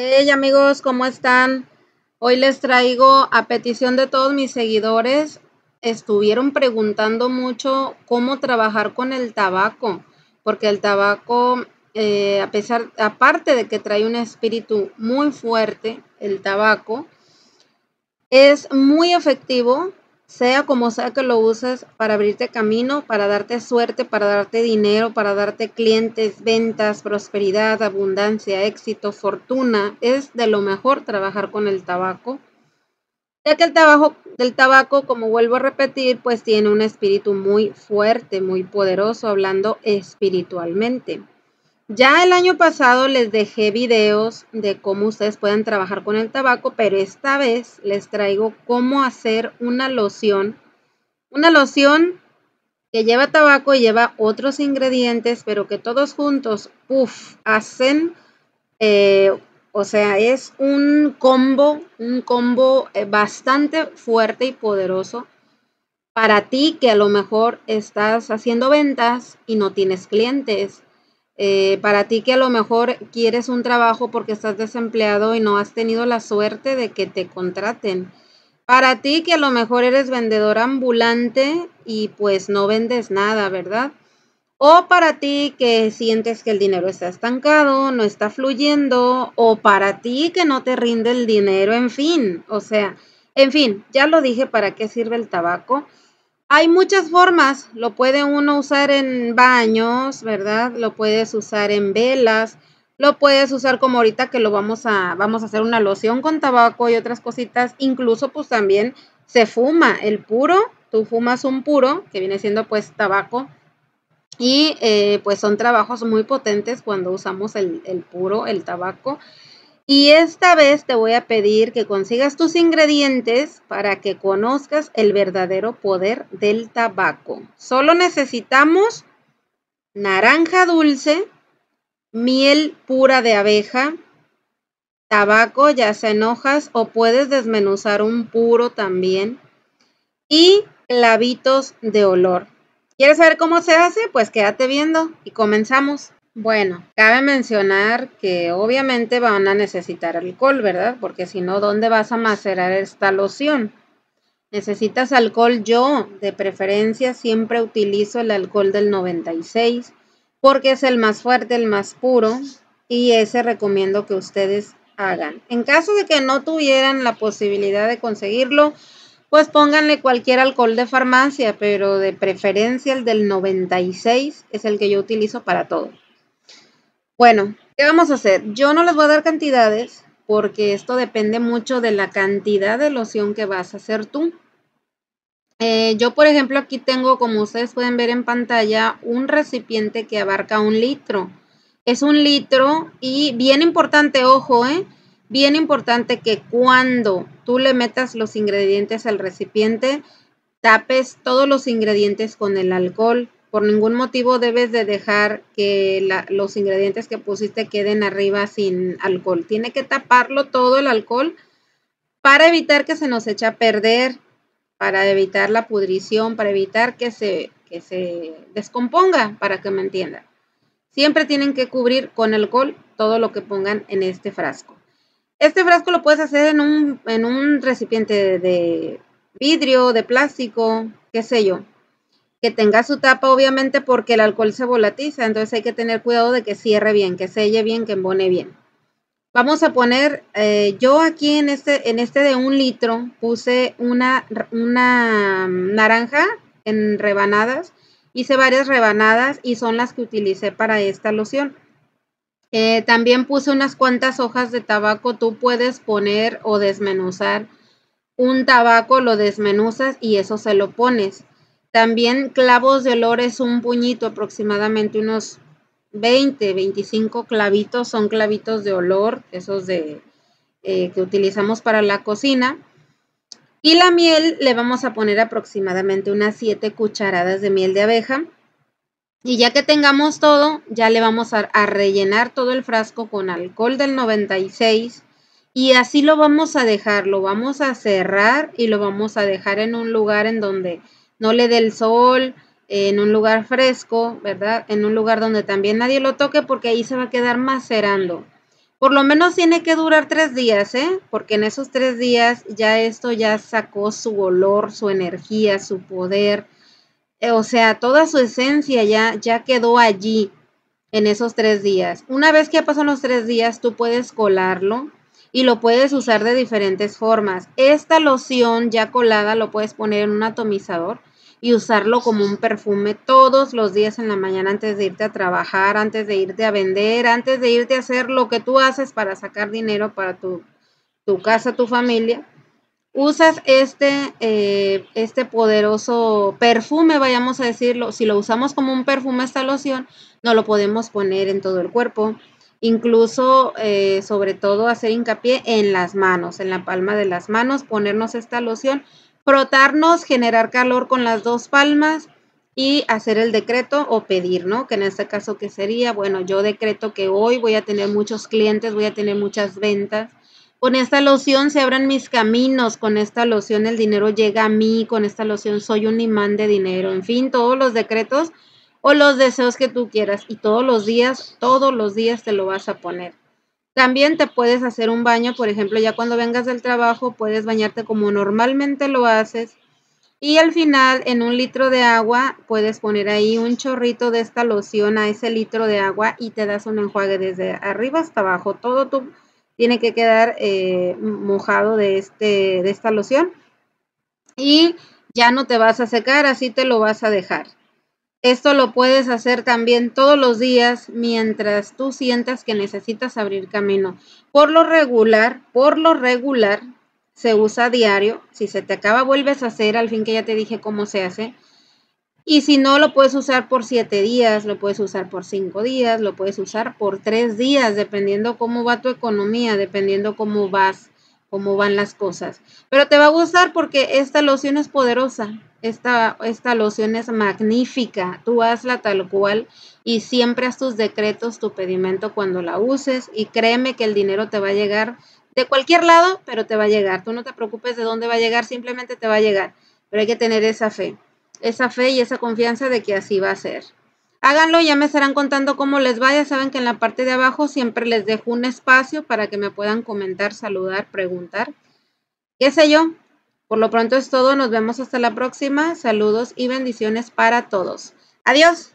Hey amigos, ¿cómo están? Hoy les traigo a petición de todos mis seguidores, estuvieron preguntando mucho cómo trabajar con el tabaco, porque el tabaco, eh, a pesar, aparte de que trae un espíritu muy fuerte, el tabaco, es muy efectivo sea como sea que lo uses para abrirte camino, para darte suerte, para darte dinero, para darte clientes, ventas, prosperidad, abundancia, éxito, fortuna, es de lo mejor trabajar con el tabaco. Ya que el trabajo del tabaco, como vuelvo a repetir, pues tiene un espíritu muy fuerte, muy poderoso, hablando espiritualmente. Ya el año pasado les dejé videos de cómo ustedes pueden trabajar con el tabaco, pero esta vez les traigo cómo hacer una loción. Una loción que lleva tabaco y lleva otros ingredientes, pero que todos juntos, uff, hacen, eh, o sea, es un combo, un combo eh, bastante fuerte y poderoso para ti que a lo mejor estás haciendo ventas y no tienes clientes eh, para ti que a lo mejor quieres un trabajo porque estás desempleado y no has tenido la suerte de que te contraten. Para ti que a lo mejor eres vendedor ambulante y pues no vendes nada, ¿verdad? O para ti que sientes que el dinero está estancado, no está fluyendo, o para ti que no te rinde el dinero, en fin, o sea, en fin, ya lo dije para qué sirve el tabaco. Hay muchas formas, lo puede uno usar en baños, ¿verdad? Lo puedes usar en velas, lo puedes usar como ahorita que lo vamos a, vamos a hacer una loción con tabaco y otras cositas. Incluso pues también se fuma el puro, tú fumas un puro, que viene siendo pues tabaco. Y eh, pues son trabajos muy potentes cuando usamos el, el puro, el tabaco. Y esta vez te voy a pedir que consigas tus ingredientes para que conozcas el verdadero poder del tabaco. Solo necesitamos naranja dulce, miel pura de abeja, tabaco ya se enojas o puedes desmenuzar un puro también y clavitos de olor. ¿Quieres saber cómo se hace? Pues quédate viendo y comenzamos. Bueno, cabe mencionar que obviamente van a necesitar alcohol, ¿verdad? Porque si no, ¿dónde vas a macerar esta loción? Necesitas alcohol. Yo, de preferencia, siempre utilizo el alcohol del 96 porque es el más fuerte, el más puro y ese recomiendo que ustedes hagan. En caso de que no tuvieran la posibilidad de conseguirlo, pues pónganle cualquier alcohol de farmacia, pero de preferencia el del 96 es el que yo utilizo para todo. Bueno, ¿qué vamos a hacer? Yo no les voy a dar cantidades porque esto depende mucho de la cantidad de loción que vas a hacer tú. Eh, yo, por ejemplo, aquí tengo, como ustedes pueden ver en pantalla, un recipiente que abarca un litro. Es un litro y bien importante, ojo, ¿eh? Bien importante que cuando tú le metas los ingredientes al recipiente, tapes todos los ingredientes con el alcohol por ningún motivo debes de dejar que los ingredientes que pusiste queden arriba sin alcohol. Tiene que taparlo todo el alcohol para evitar que se nos eche a perder, para evitar la pudrición, para evitar que se, se descomponga, para que me entiendan. Siempre tienen que cubrir con alcohol todo lo que pongan en este frasco. Este frasco lo puedes hacer en un, en un recipiente de vidrio, de plástico, qué sé yo que tenga su tapa obviamente porque el alcohol se volatiza, entonces hay que tener cuidado de que cierre bien, que selle bien, que embone bien. Vamos a poner, eh, yo aquí en este, en este de un litro puse una, una naranja en rebanadas, hice varias rebanadas y son las que utilicé para esta loción. Eh, también puse unas cuantas hojas de tabaco, tú puedes poner o desmenuzar un tabaco, lo desmenuzas y eso se lo pones. También clavos de olor es un puñito, aproximadamente unos 20, 25 clavitos, son clavitos de olor, esos de, eh, que utilizamos para la cocina. Y la miel le vamos a poner aproximadamente unas 7 cucharadas de miel de abeja. Y ya que tengamos todo, ya le vamos a, a, rellenar todo el frasco con alcohol del 96 y así lo vamos a dejar, lo vamos a cerrar y lo vamos a dejar en un lugar en donde no le dé el sol, en un lugar fresco, ¿verdad? En un lugar donde también nadie lo toque porque ahí se va a quedar macerando. Por lo menos tiene que durar tres días, ¿eh? Porque en esos tres días ya esto ya sacó su olor, su energía, su poder, eh, o sea, toda su esencia ya, ya quedó allí en esos tres días. Una vez que pasan los tres días, tú puedes colarlo y lo puedes usar de diferentes formas. Esta loción ya colada lo puedes poner en un atomizador y usarlo como un perfume todos los días en la mañana antes de irte a trabajar, antes de irte a vender, antes de irte a hacer lo que tú haces para sacar dinero para tu, casa, tu familia. Usas este, eh, este poderoso perfume, vayamos a decirlo. Si lo usamos como un perfume, esta loción, no lo podemos poner en todo el cuerpo incluso eh, sobre todo hacer hincapié en las manos, en la palma de las manos, ponernos esta loción Frotarnos, generar calor con las dos palmas y hacer el decreto o pedir, ¿no? Que en este caso, ¿qué sería? Bueno, yo decreto que hoy voy a tener muchos clientes, voy a tener muchas ventas. Con esta loción se abran mis caminos, con esta loción el dinero llega a mí, con esta loción soy un imán de dinero, en fin, todos los decretos o los deseos que tú quieras y todos los días, todos los días te lo vas a poner. También te puedes hacer un baño, por ejemplo, ya cuando vengas del trabajo puedes bañarte como normalmente lo haces. Y al final, en un litro de agua, puedes poner ahí un chorrito de esta loción a ese litro de agua y te das un enjuague desde arriba hasta abajo. Todo tu, tiene que quedar eh, mojado de, este, de esta loción. Y ya no te vas a secar, así te lo vas a dejar. Esto lo puedes hacer también todos los días mientras tú sientas que necesitas abrir camino. Por lo regular, por lo regular, se usa diario. Si se te acaba, vuelves a hacer, al fin que ya te dije cómo se hace. Y si no, lo puedes usar por siete días, lo puedes usar por cinco días, lo puedes usar por tres días, dependiendo cómo va tu economía, dependiendo cómo vas, cómo van las cosas. Pero te va a gustar porque esta loción es poderosa. Esta, esta loción es magnífica, tú hazla tal cual y siempre haz tus decretos, tu pedimento cuando la uses y créeme que el dinero te va a llegar de cualquier lado, pero te va a llegar. Tú no te preocupes de dónde va a llegar, simplemente te va a llegar. Pero hay que tener esa fe, esa fe y esa confianza de que así va a ser. Háganlo, ya me estarán contando cómo les vaya. Saben que en la parte de abajo siempre les dejo un espacio para que me puedan comentar, saludar, preguntar. ¿Qué sé yo? Por lo pronto es todo, nos vemos hasta la próxima. Saludos y bendiciones para todos. Adiós.